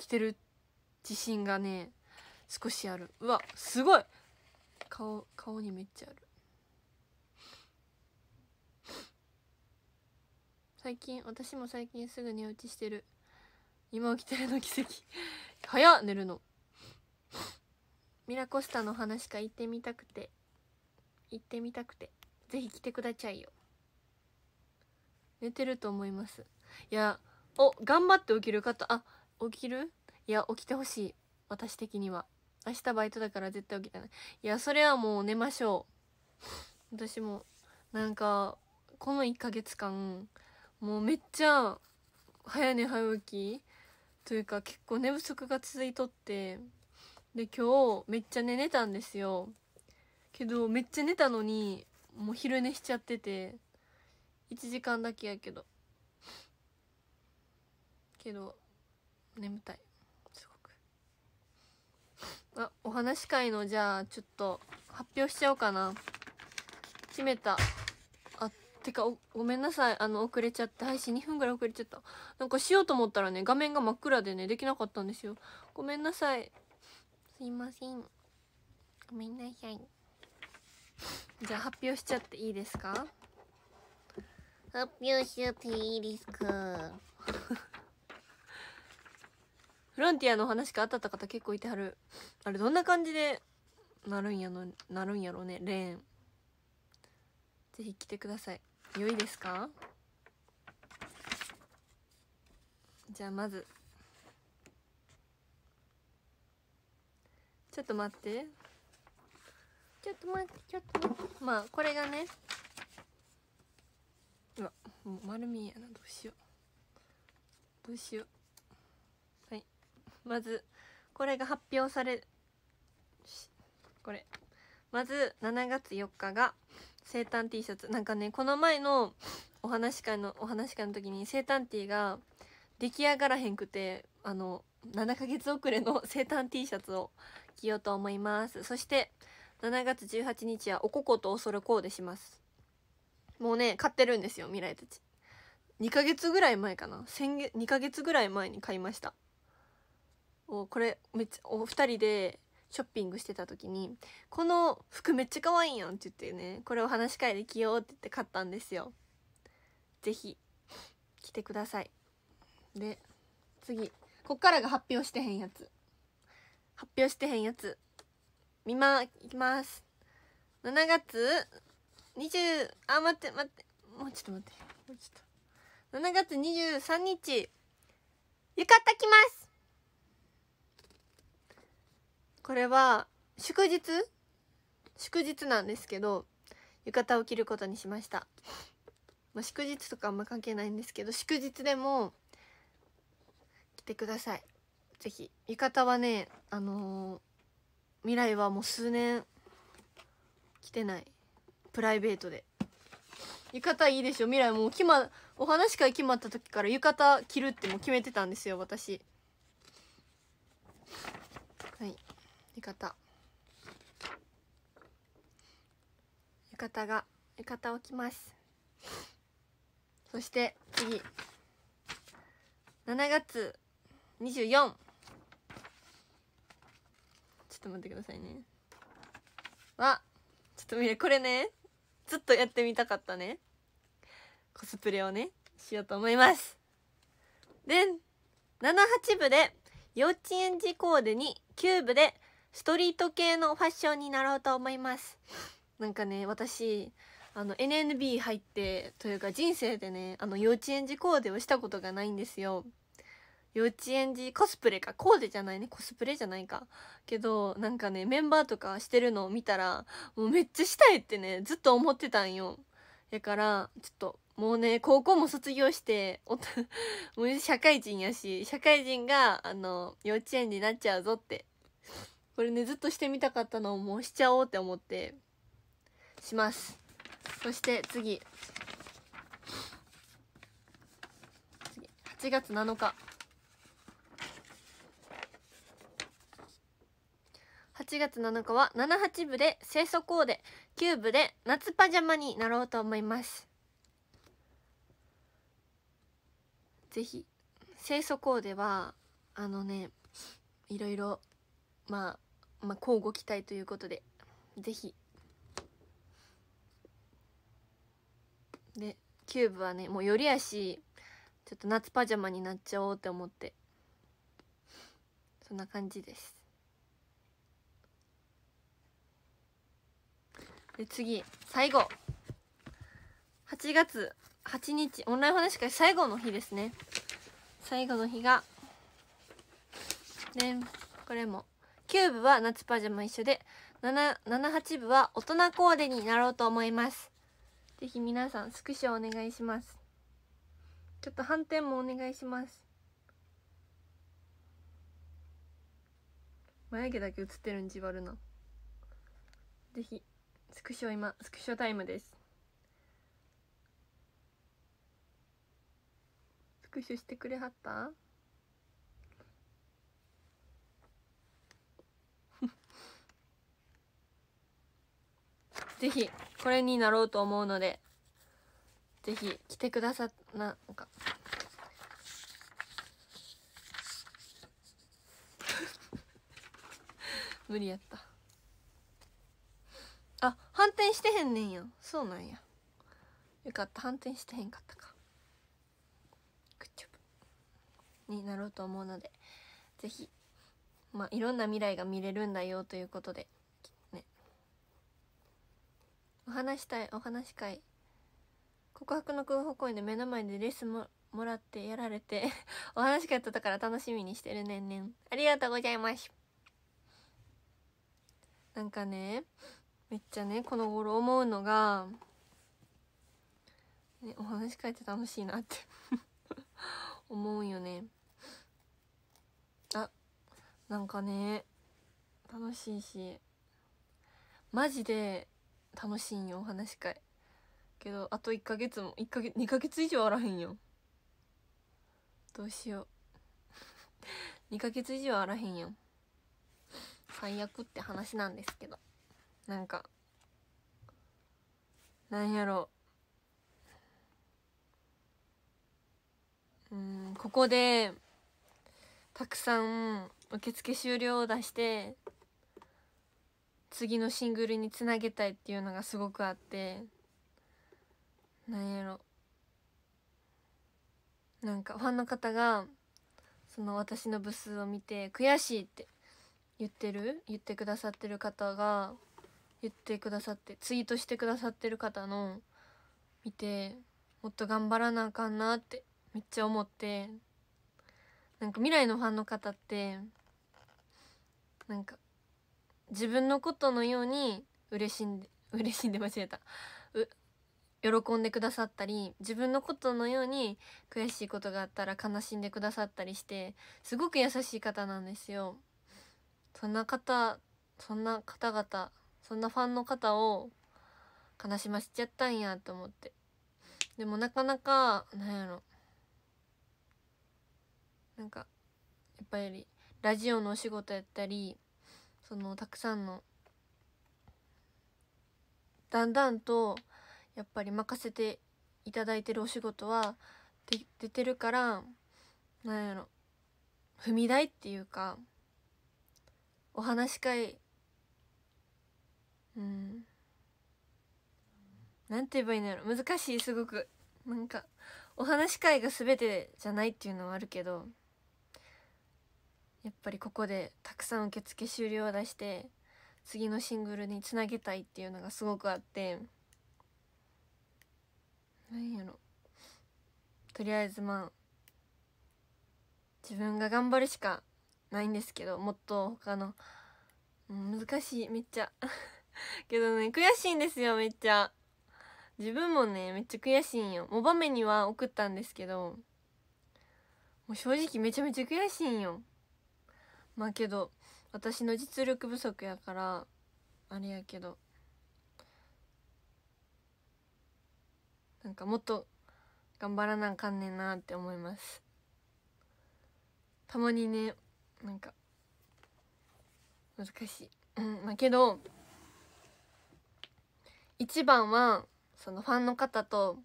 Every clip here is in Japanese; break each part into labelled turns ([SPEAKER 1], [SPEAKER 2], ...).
[SPEAKER 1] 着てる自信がね少しあるうわすごい顔顔にめっちゃある最近私も最近すぐ寝落ちしてる今起きてるの奇跡早っ寝るのミラコスタの話か行ってみたくて行ってみたくてぜひ来てくださいよ寝てると思いますいやお頑張って起きる方あ起きるいや起きてほしい私的には明日バイトだから絶対起きてないいやそれはもう寝ましょう私もなんかこの1ヶ月間もうめっちゃ早寝早起きというか結構寝不足が続いとってで今日めっちゃ寝寝たんですよけどめっちゃ寝たのにもう昼寝しちゃってて1時間だけやけどけど眠たいすごくあお話会のじゃあちょっと発表しちゃおうかな決めたあてかごめんなさいあの遅れちゃって配信2分ぐらい遅れちゃったなんかしようと思ったらね画面が真っ暗でねできなかったんですよごめんなさいすいませんごめんなさいじゃあ発表しちゃっていいですか発表しちゃっていいですかフロンティアの話があった方結構いてはるあれどんな感じでなるんやのなるんやろうねレーンぜひ来てください良いですかじゃあまずちょっと待ってちょっと待ってちょっと待ってまあこれがねうわもう丸見えやなどうしようどうしようまずこれが発表されこれまず7月4日が生誕 T シャツなんかねこの前のお話会のお話会の時に生誕 T が出来上がらへんくてあの7ヶ月遅れの生誕 T シャツを着ようと思いますそして7月18日はおここと恐るこうでしますもうね買ってるんですよ未来たち2ヶ月ぐらい前かな先月2ヶ月ぐらい前に買いましたをこれめっちゃお二人でショッピングしてた時に「この服めっちゃ可愛いやん」って言ってねこれを話し会で着ようって言って買ったんですよ。ぜひ来てください。で次こっからが発表してへんやつ発表してへんやつ見まいきます7月20あ待って待ってもうちょっと待ってもうちょっと7月23日浴衣着ますこれは祝日祝日なんですけど浴衣を着ることにしました、まあ、祝日とかあんま関係ないんですけど祝日でも着てください是非浴衣はねあのー、未来はもう数年着てないプライベートで浴衣いいでしょ未来もう決まお話会決まった時から浴衣着るってもう決めてたんですよ私浴衣浴衣が浴衣を着ますそして次7月24ちょっと待ってくださいねはちょっと見るこれねずっとやってみたかったねコスプレをねしようと思いますで78部で幼稚園児コーデにキューブでストリート系のファッションになろうと思いますなんかね私あの NNB 入ってというか人生でねあの幼稚園児コーデをしたことがないんですよ幼稚園児コスプレかコーデじゃないねコスプレじゃないかけどなんかねメンバーとかしてるのを見たらもうめっちゃしたいってねずっと思ってたんよだからちょっともうね高校も卒業しておもう社会人やし社会人があの幼稚園になっちゃうぞってこれねずっとしてみたかったのをもうしちゃおうって思ってしますそして次次8月7日8月7日は78部で清楚コーデ9部で夏パジャマになろうと思いますぜひ清楚コーデはあのねいろいろまあ、まあ、交互期待ということで、ぜひ。で、キューブはね、もうより足ちょっと夏パジャマになっちゃおうって思って、そんな感じです。で、次、最後。8月8日、オンライン話会最後の日ですね。最後の日が、ね、これも9部は夏パジャマ一緒で78部は大人コーデになろうと思いますぜひ皆さんスクショお願いしますちょっと反転もお願いします眉毛だけ映ってるんじわるなぜひスクショ今スクショタイムですスクショしてくれはったぜひこれになろうと思うのでぜひ来てくださなんか 無理やったあ反転してへんねんやそうなんやよかった反転してへんかったかグッチョブになろうと思うのでぜひまあいろんな未来が見れるんだよということでお話したいお話会告白の空報公演で目の前でレッスンももらってやられて お話会やってたから楽しみにしてるねんねんありがとうございますなんかねめっちゃねこの頃思うのが、ね、お話会って楽しいなって 思うよねあなんかね楽しいしマジで楽しいんよお話し会けどあと1ヶ月も1ヶ月2ヶ月以上あらへんよどうしよう2 ヶ月以上あらへんよ最悪って話なんですけどなんかなんやろううんここでたくさん受付終了を出して次のシングルにつなげたいっていうのがすごくあってなんやろなんかファンの方がその私の部数を見て悔しいって言ってる言ってくださってる方が言ってくださってツイートしてくださってる方の見てもっと頑張らなあかんなってめっちゃ思ってなんか未来のファンの方ってなんか自分のことのように嬉しんで 嬉しんで間違えた喜んでくださったり自分のことのように悔しいことがあったら悲しんでくださったりしてすごく優しい方なんですよ。そんな方そんな方々そんなファンの方を悲しませちゃったんやと思ってでもなかなかなんやろなんかやっぱりラジオのお仕事やったりそのたくさんのだんだんとやっぱり任せていただいてるお仕事は出てるからなんやろ踏み台っていうかお話し会うんなんて言えばいいのだろう難しいすごくなんかお話し会が全てじゃないっていうのはあるけどやっぱりここでたくさん受付終了を出して次のシングルにつなげたいっていうのがすごくあって何やろとりあえずまあ自分が頑張るしかないんですけどもっと他の難しいめっちゃ けどね悔しいんですよめっちゃ自分もねめっちゃ悔しいんよモバメには送ったんですけどもう正直めちゃめちゃ悔しいんよまあけど私の実力不足やからあれやけどなんかもっと頑張らなあかんねんなって思いますたまにねなんか難しいうんまあけど一番はそのファンの方と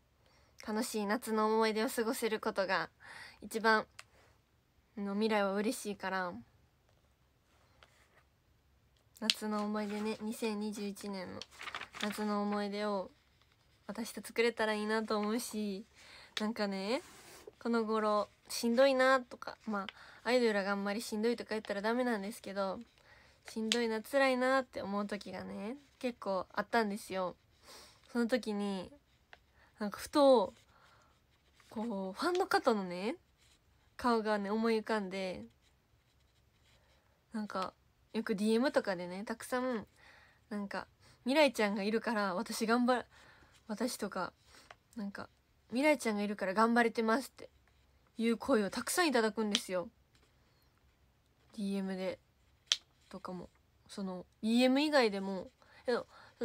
[SPEAKER 1] 楽しい夏の思い出を過ごせることが一番の未来は嬉しいから夏の思い出ね2021年の夏の思い出を私と作れたらいいなと思うしなんかねこの頃しんどいなとかまあアイドルがあんまりしんどいとか言ったらダメなんですけどしんどいな辛いなって思う時がね結構あったんですよ。その時になんかふとこうファンの方のね顔がね思い浮かんでなんかよく DM とかでねたくさんなんか未来ちゃんがいるから私頑張る私とかなんか未来ちゃんがいるから頑張れてますっていう声をたくさんいただくんですよ DM でとかもその DM 以外でもそ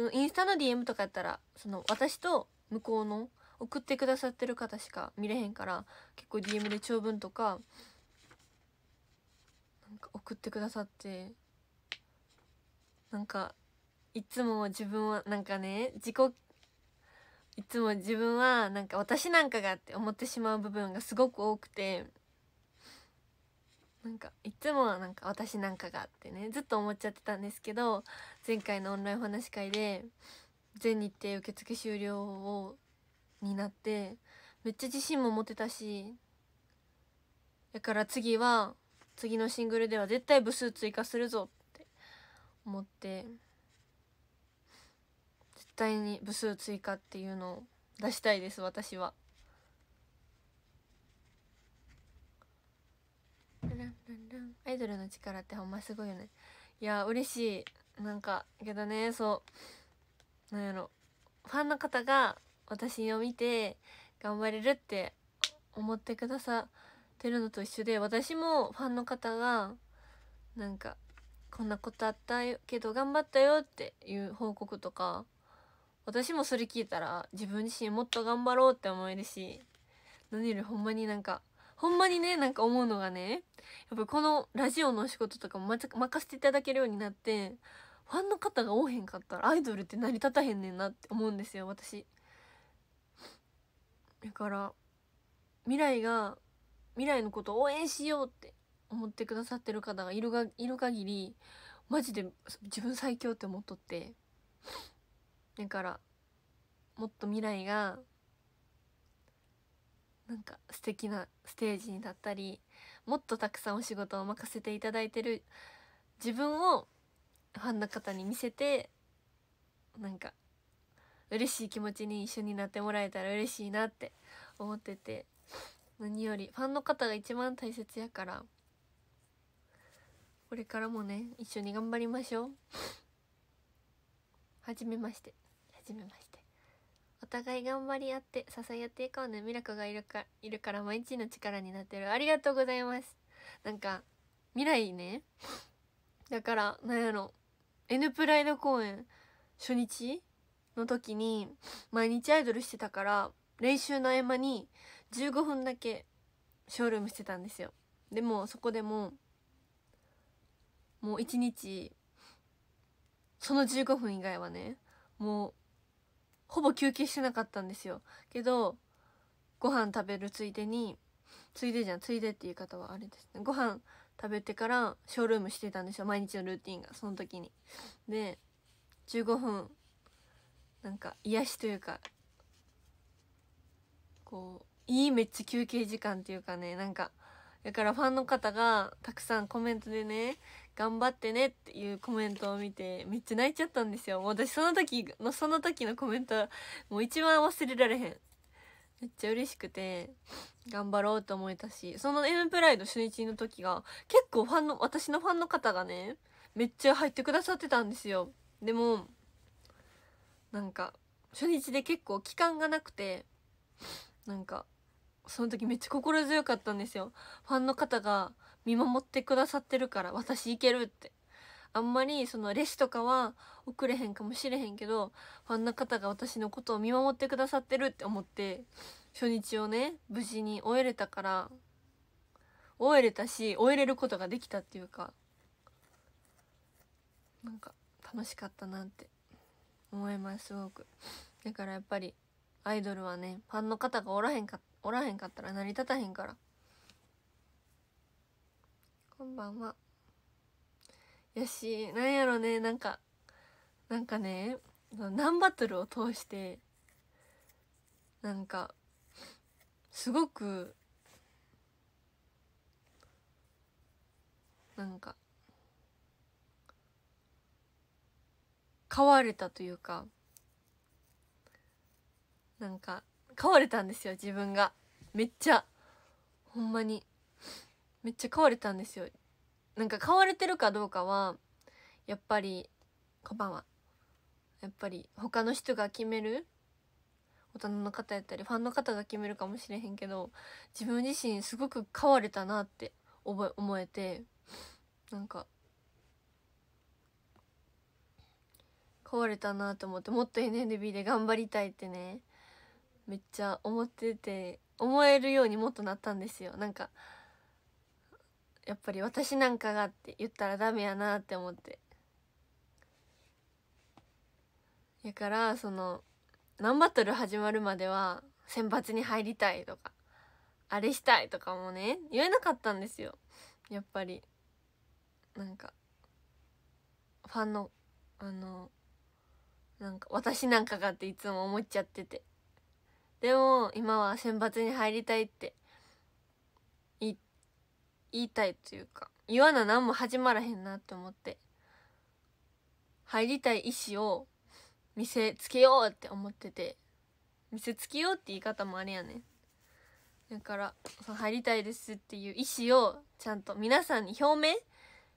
[SPEAKER 1] のインスタの DM とかやったらその私と向こうの送ってくださってる方しか見れへんから結構 DM で長文とかなんか送ってくださってなんかいつも自分はなんかね自己いつも自分はなんか私なんかがって思ってしまう部分がすごく多くてなんかいつもはなんか私なんかがってねずっと思っちゃってたんですけど前回のオンラインお話し会で全日程受付終了をになってめっちゃ自信も持てたしだから次は次のシングルでは絶対部数追加するぞ思って絶対に部数追加っていうのを出したいです私は。アイドルの力ってほんますごいよねいや嬉しいなんかけどねそうなんやろファンの方が私を見て頑張れるって思ってくださってるのと一緒で私もファンの方がなんかこんなことあったけど頑張ったよっていう報告とか私もそれ聞いたら自分自身もっと頑張ろうって思えるし何よりほんまになんかほんまにねなんか思うのがねやっぱこのラジオのお仕事とかも任せていただけるようになってファンの方がおへんかったらアイドルって成り立たへんねんなって思うんですよ私。だから未来が未来のことを応援しようって思ってくださってる方がいるがいる限りマジで自分最強って思っとってだからもっと未来がなんか素敵なステージに立ったりもっとたくさんお仕事を任せていただいてる自分をファンの方に見せてなんか嬉しい気持ちに一緒になってもらえたら嬉しいなって思ってて何よりファンの方が一番大切やからこれからもね一緒に頑張りましょうはじめましてはじめましてお互い頑張り合って支え合っていこうねミラコがいるかいるから毎日の力になってるありがとうございますなんか未来ねだからなんやろ N プライド公演初日の時に毎日アイドルしてたから練習の合間に15分だけショールームしてたんですよでもそこでももう1日その15分以外はねもうほぼ休憩してなかったんですよけどご飯食べるついでについでじゃんついでっていう方はあれですねご飯食べてからショールームしてたんですよ毎日のルーティンがその時にで15分なんか癒しというかこういいめっちゃ休憩時間っていうかねなんかだからファンの方がたくさんコメントでね頑張ってねっていうコメントを見てめっちゃ泣いちゃったんですよ私その時のその時のコメントもう一番忘れられへんめっちゃ嬉しくて頑張ろうと思えたしその M プライド初日の時が結構ファンの私のファンの方がねめっちゃ入ってくださってたんですよでもなんか初日で結構期間がなくてなんかその時めっちゃ心強かったんですよファンの方が見守ってくださってるから私行けるってあんまりそのレシとかは送れへんかもしれへんけどファンの方が私のことを見守ってくださってるって思って初日をね無事に終えれたから終えれたし終えれることができたっていうかなんか楽しかったなって思いますすごくだからやっぱりアイドルはねファンの方がおらへんかおらへんかったら成り立たへんから。こんばんはよしなんやろねなんかなんかね何バトルを通してなんかすごくなんか変われたというかなんか変われたんですよ自分がめっちゃほんまにめっちゃ買われたんですよなんか買われてるかどうかはやっぱりこんばんはやっぱり他の人が決める大人の方やったりファンの方が決めるかもしれへんけど自分自身すごく変われたなって覚え思えてなんか変われたなと思ってもっと NNB で頑張りたいってねめっちゃ思ってて思えるようにもっとなったんですよなんかやっぱり私なんかがって言ったらダメやなって思ってやからその何バトル始まるまでは選抜に入りたいとかあれしたいとかもね言えなかったんですよやっぱりなんかファンのあのなんか私なんかがっていつも思っちゃっててでも今は選抜に入りたいって言いたいというか言わな何も始まらへんなって思って入りたい意思を見せつけようって思ってて見せつけようって言い方もあれやねだからその入りたいですっていう意思をちゃんと皆さんに表明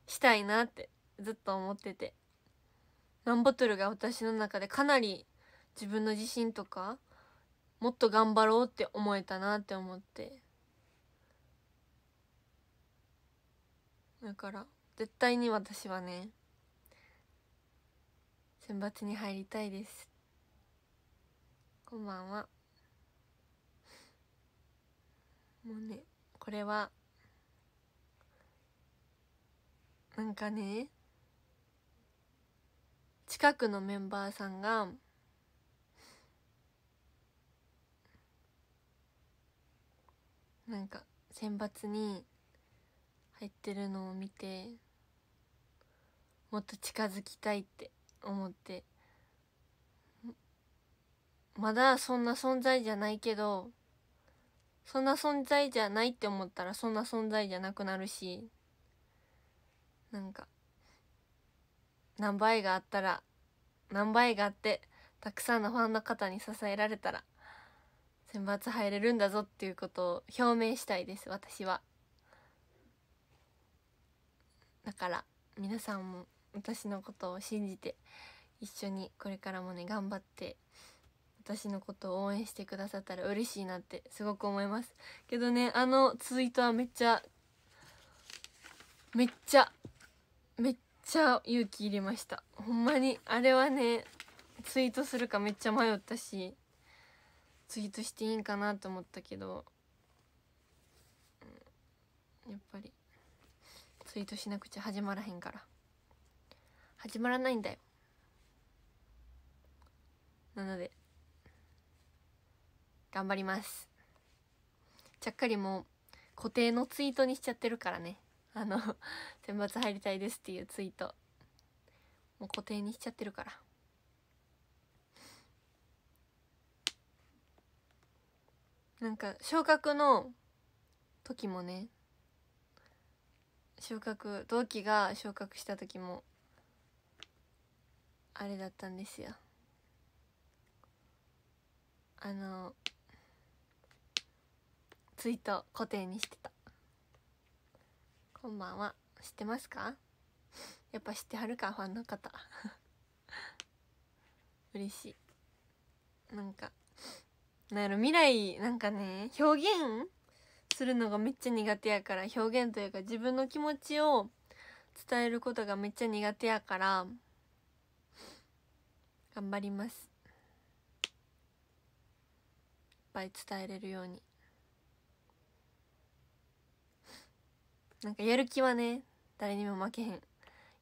[SPEAKER 1] したいなってずっと思っててンボトルが私の中でかなり自分の自信とかもっと頑張ろうって思えたなって思ってだから絶対に私はね選抜に入りたいですこんばんはもうねこれはなんかね近くのメンバーさんがなんか選抜に入ってるのを見てもっと近づきたいって思ってまだそんな存在じゃないけどそんな存在じゃないって思ったらそんな存在じゃなくなるしなんか何倍があったら何倍があってたくさんのファンの方に支えられたら選抜入れるんだぞっていうことを表明したいです私は。だから皆さんも私のことを信じて一緒にこれからもね頑張って私のことを応援してくださったら嬉しいなってすごく思いますけどねあのツイートはめっちゃめっちゃめっちゃ勇気いりましたほんまにあれはねツイートするかめっちゃ迷ったしツイートしていいんかなと思ったけど、やっぱりツイートしなくちゃ始まらへんから始まらないんだよなので頑張りますちゃっかりもう固定のツイートにしちゃってるからねあの選抜入りたいですっていうツイートもう固定にしちゃってるからなんか昇格の時もね昇格同期が昇格した時もあれだったんですよあのツイート固定にしてた「こんばんは知ってますか?」やっぱ知ってはるかファンの方 嬉しいなんかなんやろ未来なんかね表現するのがめっちゃ苦手やから表現というか自分の気持ちを伝えることがめっちゃ苦手やから頑張りますいっぱい伝えれるようになんかやる気はね誰にも負けへん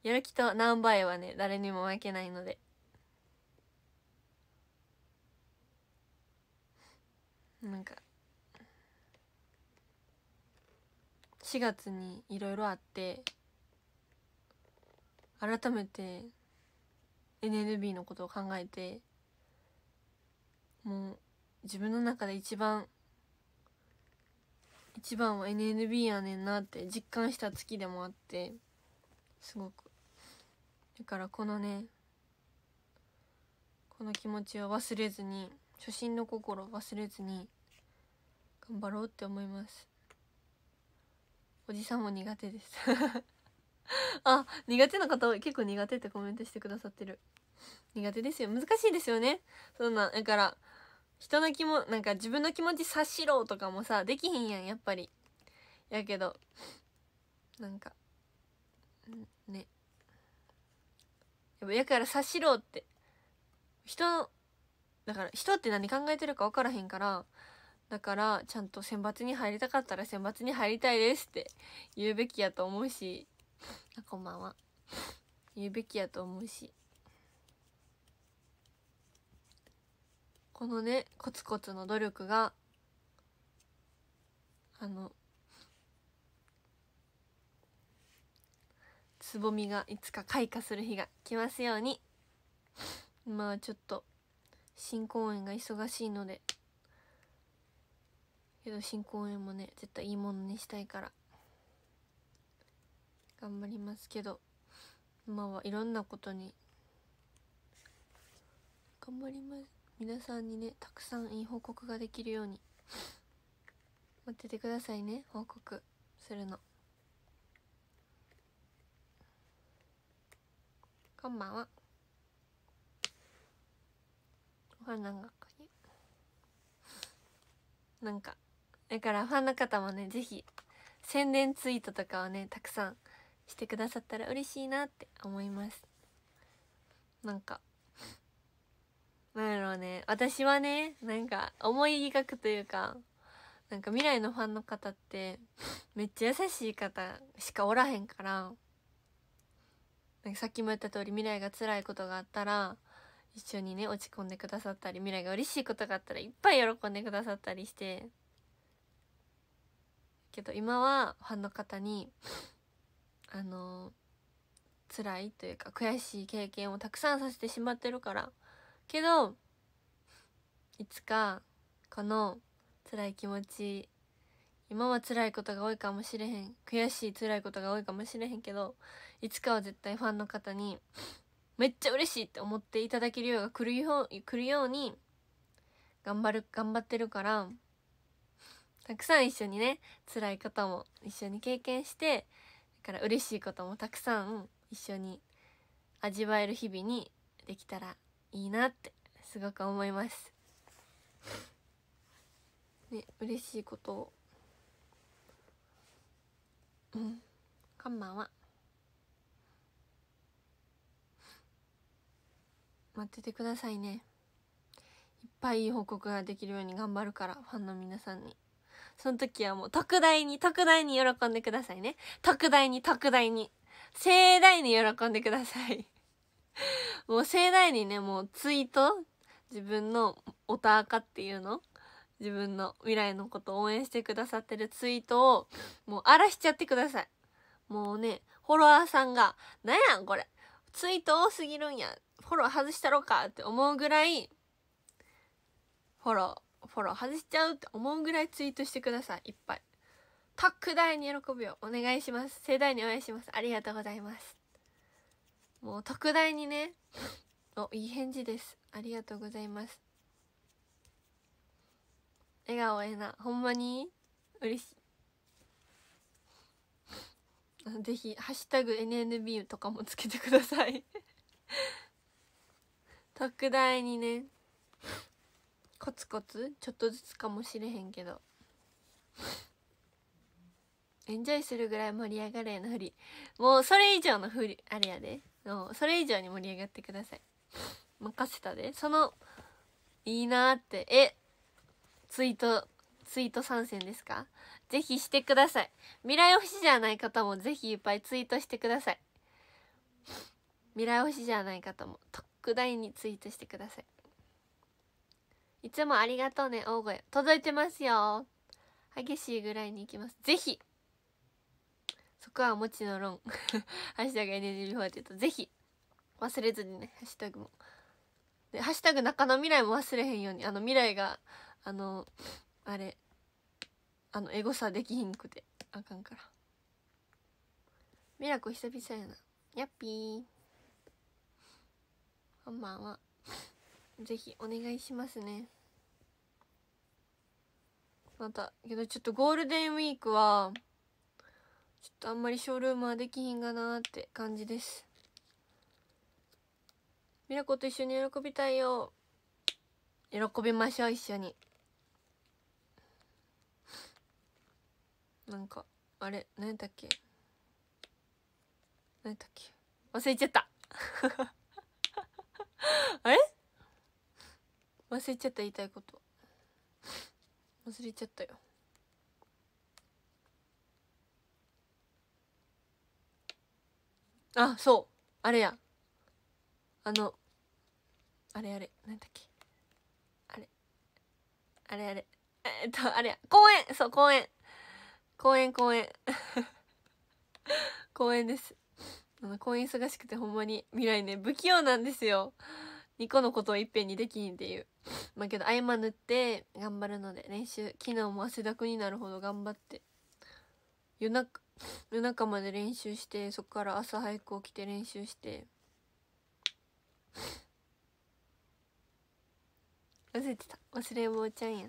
[SPEAKER 1] やる気と何倍はね誰にも負けないのでなんか4月にいろいろあって改めて NNB のことを考えてもう自分の中で一番一番は NNB やねんなって実感した月でもあってすごくだからこのねこの気持ちを忘れずに初心の心を忘れずに頑張ろうって思いますおじさんも苦手です あ苦手な方結構苦手ってコメントしてくださってる苦手ですよ難しいですよねそんなだから人の気もなんか自分の気持ち察しろとかもさできひんやんやっぱりやけどなんかねやっぱやから察しろって人だから人って何考えてるか分からへんからだからちゃんと選抜に入りたかったら選抜に入りたいですって言うべきやと思うしあこんばんは言うべきやと思うしこのねコツコツの努力があのつぼみがいつか開花する日が来ますようにまあちょっと新公演が忙しいのでけど新公演もね絶対いいものにしたいから頑張りますけど今はいろんなことに頑張ります皆さんにねたくさんいい報告ができるように待っててくださいね報告するのこんばんはお花がかゆなんかだからファンの方もね是非宣伝ツイートとかをねたくさんしてくださったら嬉しいなって思いますなんかなんやろうね私はねなんか思い描くというかなんか未来のファンの方ってめっちゃ優しい方しかおらへんからなんかさっきも言った通り未来が辛いことがあったら一緒にね落ち込んでくださったり未来が嬉しいことがあったらいっぱい喜んでくださったりしてけど今はファンの方にあの辛いというか悔しい経験をたくさんさせてしまってるからけどいつかこの辛い気持ち今は辛いことが多いかもしれへん悔しい辛いことが多いかもしれへんけどいつかは絶対ファンの方にめっちゃ嬉しいって思っていただけるようが来るように頑張る頑張ってるからたくさん一緒にね辛いことも一緒に経験してだから嬉しいこともたくさん一緒に味わえる日々にできたらいいなってすごく思います。ね嬉しいことをうんこんばんは待っててくださいねいっぱいいい報告ができるように頑張るからファンの皆さんにその時はもう特大に特大に喜んでくださいね。特大に特大に。盛大に喜んでください。もう盛大にね、もうツイート自分のオタアカっていうの自分の未来のことを応援してくださってるツイートをもう荒らしちゃってください。もうね、フォロワーさんが、なんやんこれツイート多すぎるんやフォロー外したろかって思うぐらい、フォローフォロー外しちゃうって思うぐらいツイートしてくださいいっぱい特大に喜ぶよお願いします盛大に応援しますありがとうございますもう特大にねおいい返事ですありがとうございます笑顔えなほんまに嬉しいぜひ、ハッシュタグ NNB とかもつけてください特大にねコツコツちょっとずつかもしれへんけどエンジョイするぐらい盛り上がれのふりもうそれ以上のふりあれやでもうそれ以上に盛り上がってください任せたでそのいいなってえツイートツイート参戦ですかぜひしてください未来推しじゃない方もぜひいっぱいツイートしてください未来推しじゃない方も特大にツイートしてくださいいつもありがとうね、大声。届いてますよ。激しいぐらいに行きます。ぜひそこはお持ちの論。ハッシュタグ NGB48。ぜひ忘れずにね、ハッシュタグも。で、ハッシュタグ中の未来も忘れへんように。あの、未来が、あの、あれ、あの、エゴさできひんくて、あかんから。ミラコ久々やな。やっぴー。こんばんは。ぜひお願いしますねまたけどちょっとゴールデンウィークはちょっとあんまりショールームはできひんがなって感じですみなこと一緒に喜びたいよ喜びましょう一緒になんかあれ何やったっけ何やったっけ忘れちゃった あれ忘れちゃった言いたいこと忘れちゃったよあそうあれやあのあれあれなんだっけあれあれあれえっとあれや公園そう公園公園公園 公園ですあの公園忙しくてほんまに未来ね不器用なんですよ2個のことをいっぺんにできんっていう。まあけど合間塗って頑張るので練習。昨日も汗だくになるほど頑張って。夜中、夜中まで練習して、そこから朝早く起きて練習して。忘れてた。忘れ坊ちゃんや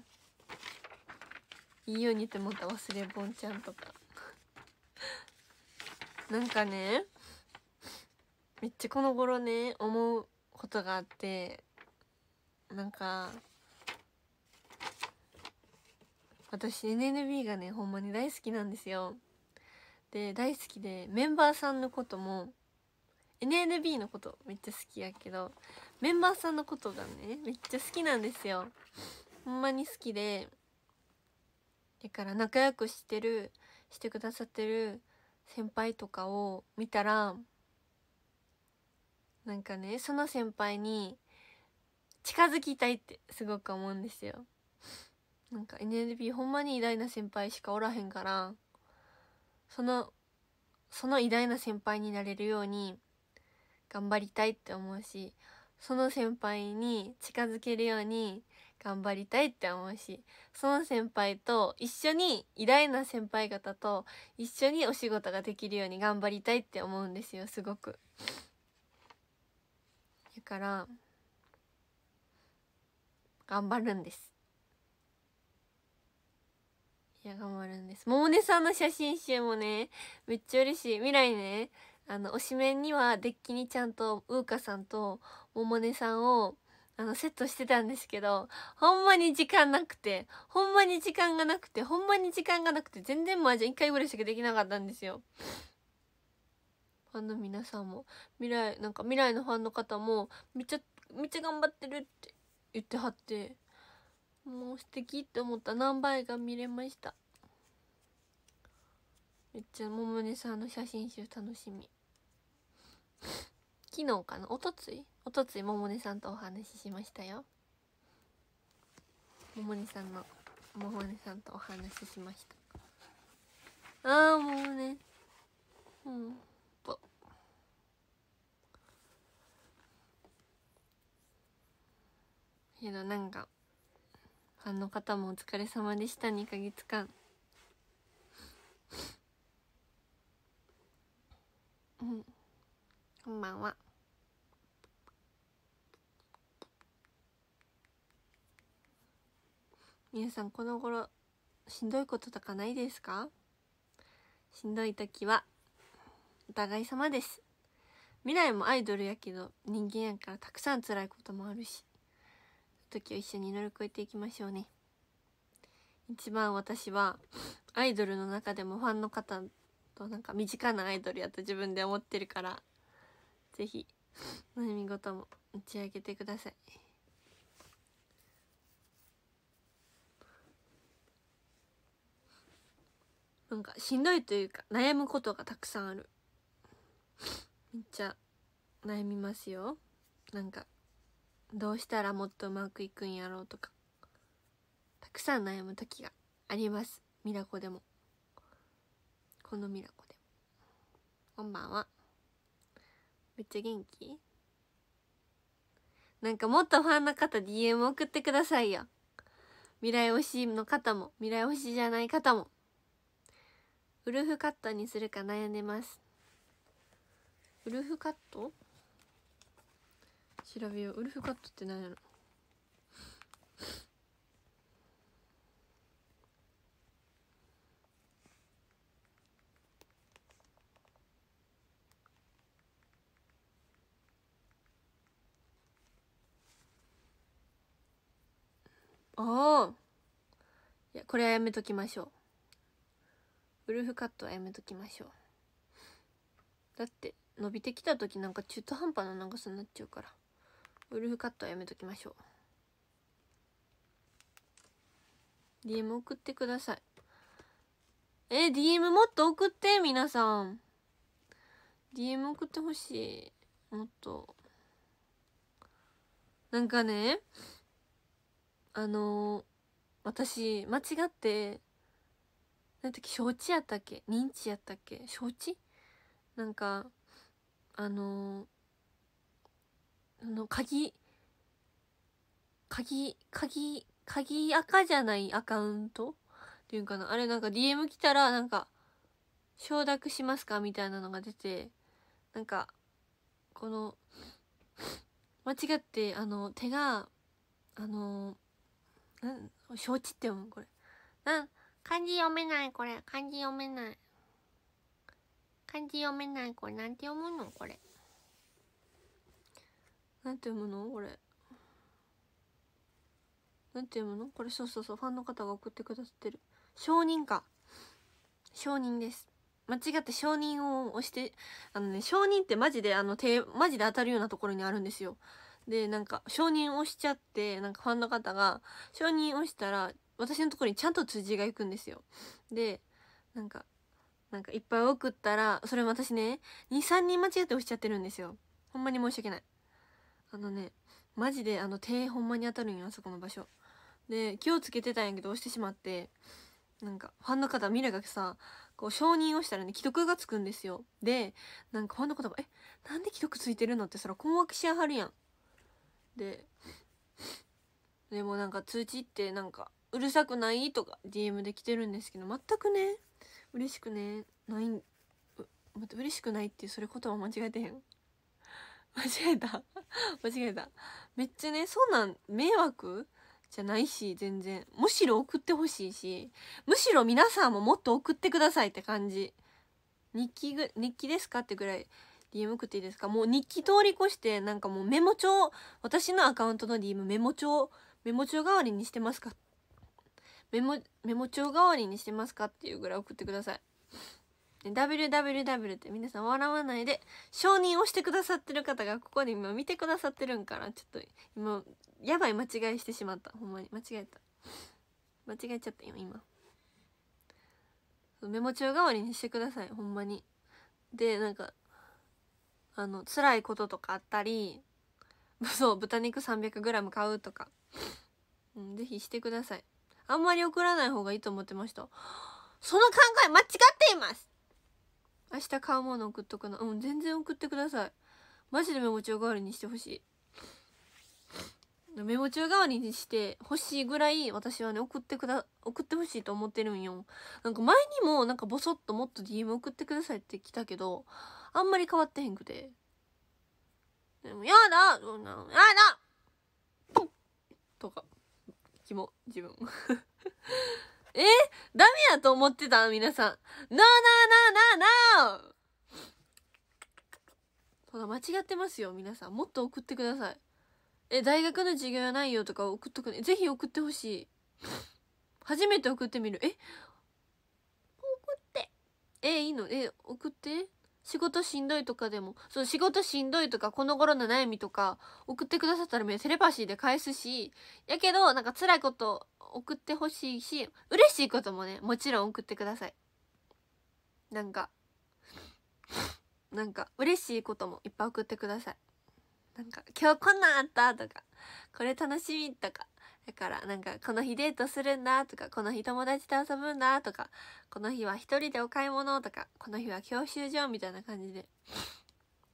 [SPEAKER 1] いいようにって思った忘れ坊ちゃんとか。なんかね、めっちゃこの頃ね、思うことがあってなんか私 NNB がねほんまに大好きなんですよで大好きでメンバーさんのことも NNB のことめっちゃ好きやけどメンバーさんのことがねめっちゃ好きなんですよほんまに好きでだから仲良くしてるしてくださってる先輩とかを見たらなんかねその先輩に近づきたいってすごく思うんですよなんか NLP ほんまに偉大な先輩しかおらへんからそのその偉大な先輩になれるように頑張りたいって思うしその先輩に近づけるように頑張りたいって思うしその先輩と一緒に偉大な先輩方と一緒にお仕事ができるように頑張りたいって思うんですよすごく。から頑張るんですいや頑張るんです百音さんの写真集もねめっちゃ嬉しい未来ねあの推しメンにはデッキにちゃんとウーカさんと百音さんをあのセットしてたんですけどほんまに時間なくてほんまに時間がなくてほんまに時間がなくて全然マージャン1回ぐらいしかできなかったんですよファンの皆さんも未来なんか未来のファンの方もめっちゃめっちゃ頑張ってるって言ってはってもう素敵って思った何倍が見れましためっちゃ百音さんの写真集楽しみ昨日かなおとついおとつい百音さんとお話ししましたよ百音さんの百音さんとお話ししましたああもうねうんけどなんかファンの方もお疲れ様でした2ヶ月間うんこんばんは皆さんこの頃しんどいこととかないですかしんどい時はお互い様です未来もアイドルやけど人間やからたくさん辛いこともあるし時を一緒に乗り越えていきましょうね一番私はアイドルの中でもファンの方となんか身近なアイドルやと自分で思ってるから是非悩み事も打ち上げてくださいなんかしんどいというか悩むことがたくさんあるめっちゃ悩みますよなんかどうしたらもっとうまくいくんやろうとかたくさん悩む時がありますミラこでもこのミラコでもこんばんはめっちゃ元気なんかもっとファンの方 DM 送ってくださいよ未来推しの方も未来推しじゃない方もウルフカットにするか悩んでますウルフカット調べようウルフカットって何やろおおいやこれはやめときましょうウルフカットはやめときましょうだって伸びてきた時なんか中途半端な長さになっちゃうからウルフカットはやめときましょう DM 送ってくださいえ DM もっと送って皆さん DM 送ってほしいもっとなんかねあのー、私間違って何時承知やったっけ認知やったっけ承知なんかあのー、あの鍵鍵鍵鍵赤じゃないアカウントっていうかなあれなんか DM 来たらなんか承諾しますかみたいなのが出てなんかこの間違ってあの手があのうん承知って読むこれなん漢字読めないこれ漢字読めない漢字読めないこれなんて読むのこれなんて読むのこれなんて読むのこれそうそうそうファンの方が送ってくださってる承認か承認です間違って承認を押してあのね承認ってマジであの手マジで当たるようなところにあるんですよでなんか承認押しちゃってなんかファンの方が承認押したら私のところにちゃんと通知が行くんですよでなんかなんかいっぱい送ったらそれ私ね23人間違って押しちゃってるんですよほんまに申し訳ないあのねマジであの手ほんまに当たるんよあそこの場所で気をつけてたんやけど押してしまってなんかファンの方るだがさこう承認をしたらね既読がつくんですよでなんかファンの方が「えなんで既読ついてるの?」ってそら困惑しやはるやんででもなんか通知ってなんか「うるさくない?」とか DM で来てるんですけど全くね嬉しくねないまた嬉しくないっていうそれ言葉間違えてへん間違えた 間違えためっちゃねそんなん迷惑じゃないし全然むしろ送ってほしいしむしろ皆さんももっと送ってくださいって感じ日記ぐ日記ですかってぐらい DM 送っていいですかもう日記通り越してなんかもうメモ帳私のアカウントの DM メモ帳メモ帳代わりにしてますかメモメモ帳代わりにしてますかっていうぐらい送ってください www って皆さん笑わないで承認をしてくださってる方がここで今見てくださってるんからちょっと今やばい間違いしてしまったほんまに間違えた間違えちゃったよ今メモ帳代わりにしてくださいほんまにでなんかあの辛いこととかあったり そう豚肉 300g 買うとか、うん、ぜひしてくださいあんまり送らない方がいいと思ってましたその考え間違っています明日買うもの送っとくなうん全然送ってくださいマジでメモ帳代わりにしてほしいメモ帳代わりにしてほしいぐらい私はね送ってくだ送ってほしいと思ってるんよなんか前にもなんかボソッともっと DM 送ってくださいって来たけどあんまり変わってへんくてでもやだそんなやだとかキモ自分えダメやと思ってた皆さん。No, no, no, no, no! ほら、間違ってますよ、皆さん。もっと送ってください。え、大学の授業内容とか送っとくね。ぜひ送ってほしい。初めて送ってみる。え送って。え、いいのえ、送って仕事しんどいとかでも、そう、仕事しんどいとか、この頃の悩みとか、送ってくださったら、め、テレパシーで返すし、やけど、なんか辛いこと送ってほしいし嬉しいこともねもちろん送ってくださいなんかなんか嬉しいこともいっぱい送ってくださいなんか今日こんなんあったとかこれ楽しみとかだからなんかこの日デートするんだとかこの日友達と遊ぶんだとかこの日は一人でお買い物とかこの日は教習所みたいな感じで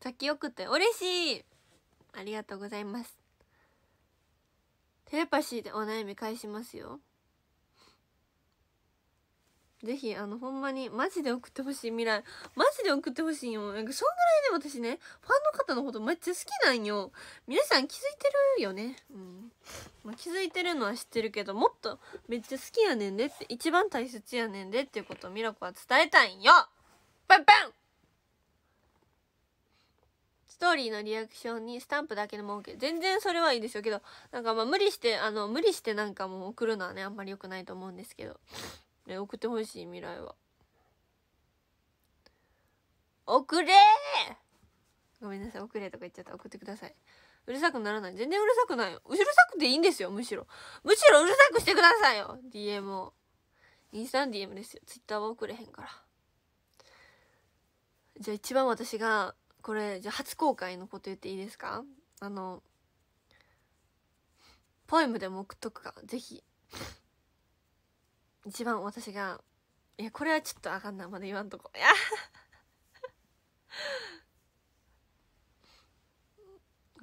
[SPEAKER 1] さっき送って嬉しいありがとうございますテレパシーでお悩み返しますよ。ぜひ、あの、ほんまに、マジで送ってほしい未来。マジで送ってほしいよ。なんか、そんぐらいね、私ね、ファンの方のことめっちゃ好きなんよ。皆さん気づいてるよね。うん。まあ、気づいてるのは知ってるけど、もっとめっちゃ好きやねんでって、一番大切やねんでっていうことをミラコは伝えたいんよバンバンストーリーのリアクションにスタンプだけでも OK 全然それはいいですよけどなんかまあ無理してあの無理してなんかもう送るのはねあんまり良くないと思うんですけど、ね、送ってほしい未来は送れごめんなさい送れとか言っちゃった送ってくださいうるさくならない全然うるさくないようるさくていいんですよむしろむしろうるさくしてくださいよ DM をインスタン DM ですよ Twitter は送れへんからじゃあ一番私がこれじゃ初公開のこと言っていいですかあのポエムでも送っとくかぜひ一番私がいやこれはちょっとあかんなまだ言わんとこいや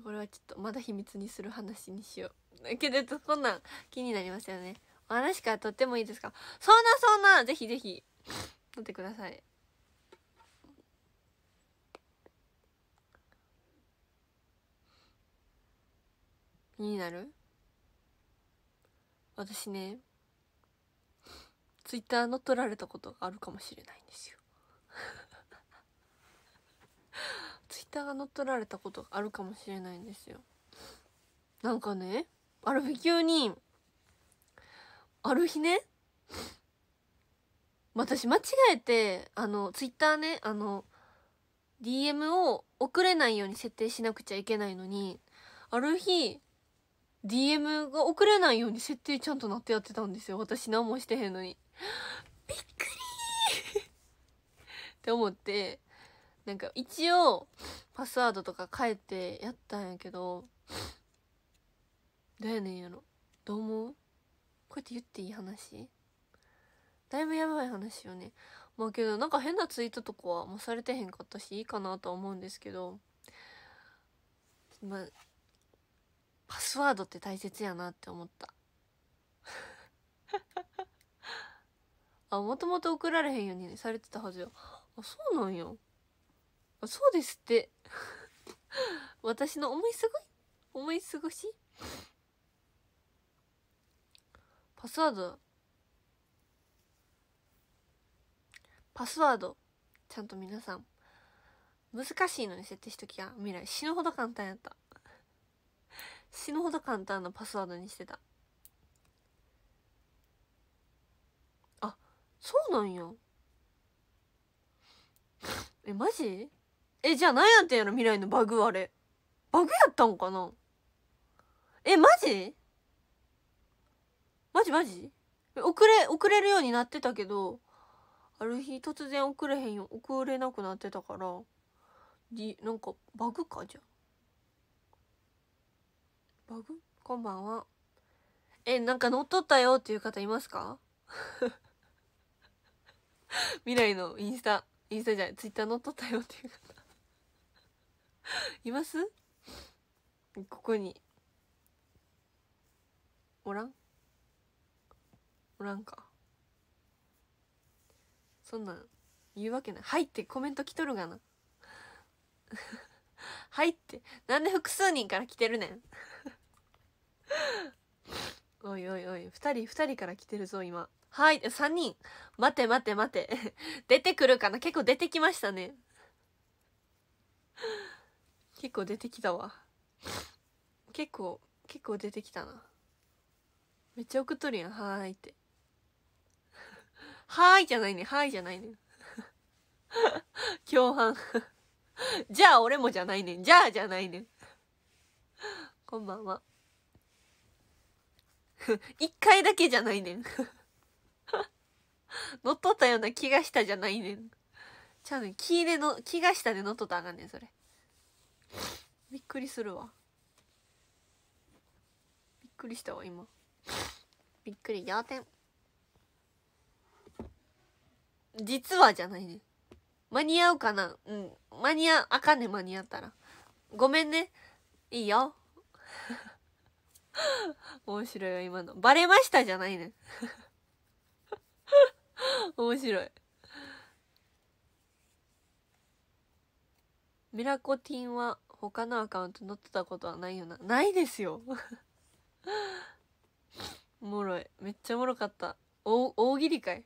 [SPEAKER 1] これはちょっとまだ秘密にする話にしようけどこんなん気になりますよねお話からとってもいいですかそんなそんなぜひぜひ撮ってください気になる私ね、ツイッター乗っ取られたことがあるかもしれないんですよ。ツイッターが乗っ取られたことがあるかもしれないんですよ。なんかね、ある日急に、ある日ね、私間違えて、あの、ツイッターね、あの、DM を送れないように設定しなくちゃいけないのに、ある日、DM が送れないように設定ちゃんとなってやってたんですよ私何もしてへんのに びっくりって思ってなんか一応パスワードとか変えてやったんやけどどうやねんやろどう思うこうやって言っていい話だいぶやばい話よねまあけどなんか変なツイートとかはもうされてへんかったしいいかなとは思うんですけどまあパスワードって大切やなって思った あもともと送られへんようにされてたはずよあそうなんよあそうですって 私の思いすごい思い過ごしパスワードパスワードちゃんと皆さん難しいのに設定しときゃ未来死ぬほど簡単やった死ぬほど簡単なパスワードにしてたあそうなんやえマジえじゃあ何やってんやろ未来のバグあれバグやったんかなえマジマジマジ遅れ遅れるようになってたけどある日突然遅れへんよ遅れなくなってたからなんかバグかじゃあバグこんばんは。え、なんか乗っ取ったよっていう方いますか 未来のインスタ、インスタじゃない、ツイッター乗っ取ったよっていう方いますここに。おらんおらんか。そんなん言うわけない。はいってコメント来とるがな。は いって。なんで複数人から来てるねん。おいおいおい、二人、二人から来てるぞ、今。はい、三人。待て待て待て。出てくるかな結構出てきましたね。結構出てきたわ。結構、結構出てきたな。めっちゃ送っとるやん、はーいって。はーいじゃないね、はーいじゃないね。共犯。じゃあ俺もじゃないねん。じゃあじゃないねん。こんばんは。一回だけじゃないねん 乗っ取ったような気がしたじゃないねん。ちゃうねん。気での、気がしたで乗っ取ったらあかんねん、それ。びっくりするわ。びっくりしたわ、今。びっくり仰天。実はじゃないねん。間に合うかなうん。間に合う、あかんねん、間に合ったら。ごめんね。いいよ。面白いよ、今の。バレましたじゃないね。面白い。ミラコティンは他のアカウント載ってたことはないよな。ないですよ。お もろい。めっちゃおもろかった。お大喜利かい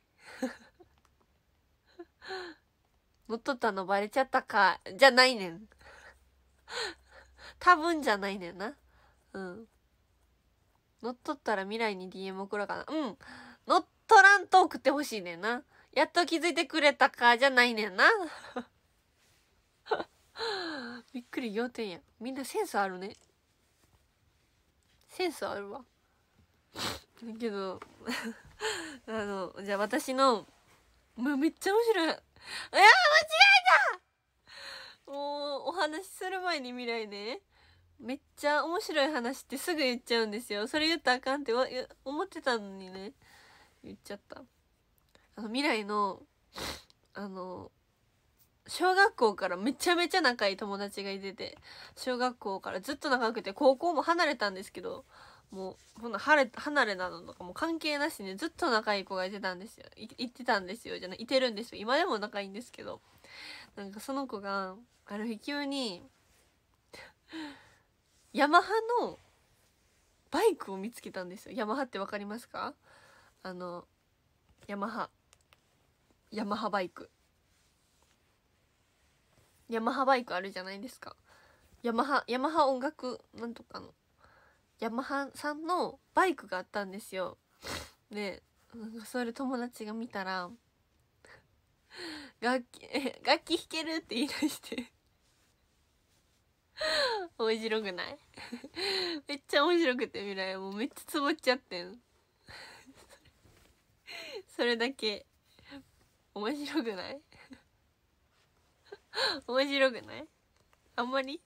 [SPEAKER 1] 載っとったのバレちゃったか。じゃないねん。多分じゃないねんな。うん。乗っ取ったら未来に DM 送ろうかな。うん。乗っ取らんと送ってほしいねんな。やっと気づいてくれたかじゃないねんな。びっくり仰天や。みんなセンスあるね。センスあるわ。だけど、あの、じゃあ私の、めっちゃ面白い。いや間違えたもう、お話しする前に未来ね。めっちゃ面白い話ってすぐ言っちゃうんですよそれ言ったらあかんって思ってたのにね言っちゃったあの未来のあの小学校からめちゃめちゃ仲いい友達がいてて小学校からずっと仲良くて高校も離れたんですけどもうほんな離れ離れなのとかも関係なしねずっと仲いい子がいてたんですよいってたんですよじゃないいてるんですよ今でも仲いいんですけどなんかその子がある日急にヤマハのバイクを見つけたんですよヤマハって分かりますかあのヤマハヤマハバイクヤマハバイクあるじゃないですかヤマハヤマハ音楽なんとかのヤマハさんのバイクがあったんですよでなんかそれ友達が見たら楽器、楽器弾けるって言い出して面白くない めっちゃ面白くて未来もうめっちゃツボっちゃってん それだけ面白くない 面白くないあんまり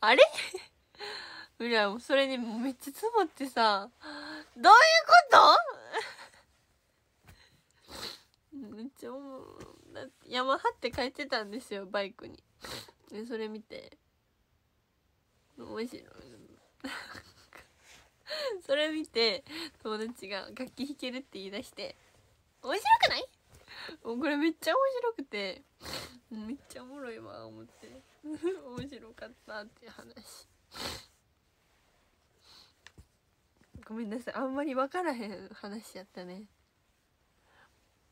[SPEAKER 1] あれ未来もそれにめっちゃツボってさどういうことめっちゃ思うだってヤマハって書いてたんですよバイクに。えそれ見て面白いそれ見て友達が楽器弾けるって言い出して面白くないこれめっちゃ面白くてめっちゃおもろいわ思って 面白かったっていう話ごめんなさいあんまり分からへん話やったね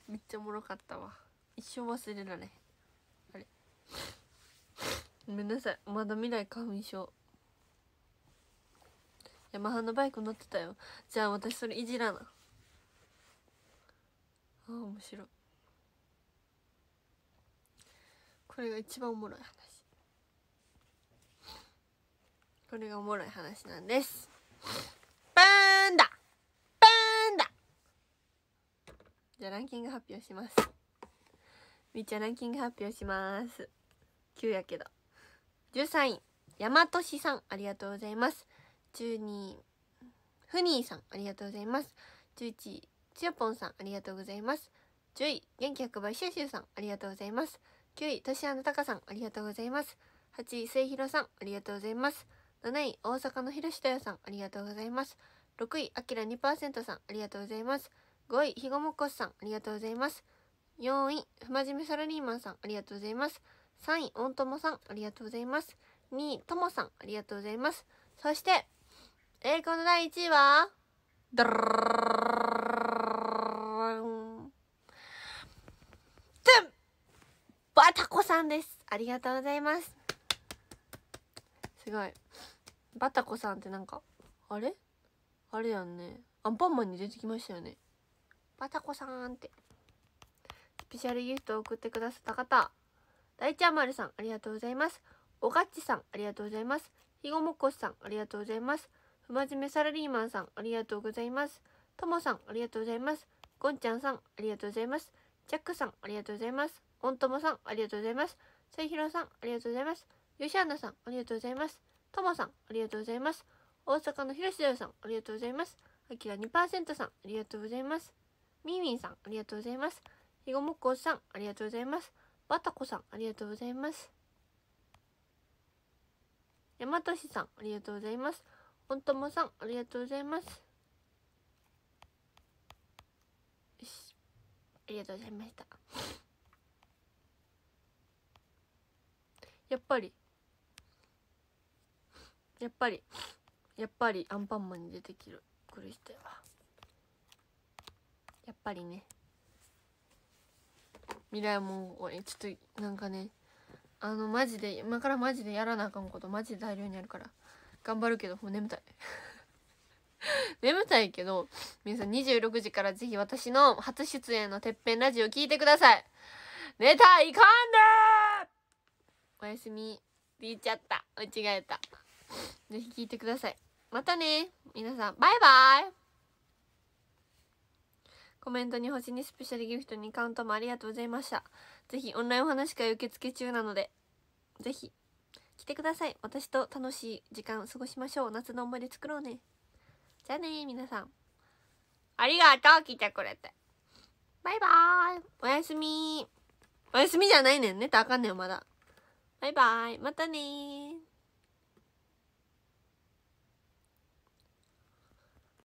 [SPEAKER 1] めっちゃおもろかったわ一生忘れられあれごめんなさいまだ未来花粉症ヤマハのバイク乗ってたよじゃあ私それいじらなああ面白いこれが一番おもろい話これがおもろい話なんですパンダパンダじゃあランキング発表しますみっちゃんランキング発表します9やけど13位大和市さんありがとうございます12位フニーさんありがとうございます11位つよぽんさんありがとうございます10位元気100倍しゅうしゅうさんありがとうございます9位としあのたかさんありがとうございます8位末広さんありがとうございます7位大阪のひろしとやさんありがとうございます6位あきら2%さんありがとうございます5位ひごもこしさんありがとうございます4位ふまじめサラリーマンさんありがとうございます3位、大友さん、ありがとうございます。2位、ともさん、ありがとうございます。そして、栄光の第1位は、ドバタコさんです。ありがとうございます。すごい。バタコさんってなんか、あれあれやんね。アンパンマンに出てきましたよね。バタコさんって。スペシャルギフトを送ってくださった方、大ちゃん丸さん、ありがとうございます。おがっちさん、ありがとうございます。ひごもっこしさん、ありがとうございます。ふまじめサラリーマンさん、ありがとうございます。ともさん、ありがとうございます。ゴンちゃんさん、ありがとうございます。ジャックさん、ありがとうございます。おんともさん、ありがとうございます。さいひろさん、ありがとうございます。よしあなさん、ありがとうございます。ともさん、ありがとうございます。大阪のひろしだよさん、ありがとうございます。あきら2%さん、ありがとうございます。みーみんさん、ありがとうございます。ひごもっこさん、ありがとうございます。バタコさん、ありがとうございます。山マトさん、ありがとうございます。本友さん、ありがとうございます。よし。ありがとうございました。やっぱり。やっぱり。やっぱりアンパンマンに出てくる苦しいは。やっぱりね未来も俺ちょっとなんかねあのマジで今からマジでやらなあかんことマジで大量にあるから頑張るけどもう眠たい 眠たいけど皆さん26時からぜひ私の初出演のてっぺんラジオ聞いてください寝たいかんで。おやすみ言っちゃった間違えたぜひ聞いてくださいまたね皆さんバイバイコメントに星にスペシャルギフトにカウントもありがとうございました。ぜひオンラインお話会受付中なので、ぜひ来てください。私と楽しい時間過ごしましょう。夏の思い出作ろうね。じゃあね皆さん。ありがとう、来てくれて。バイバーイ。おやすみおやすみじゃないねんね。たあかんねん、まだ。バイバーイ。またね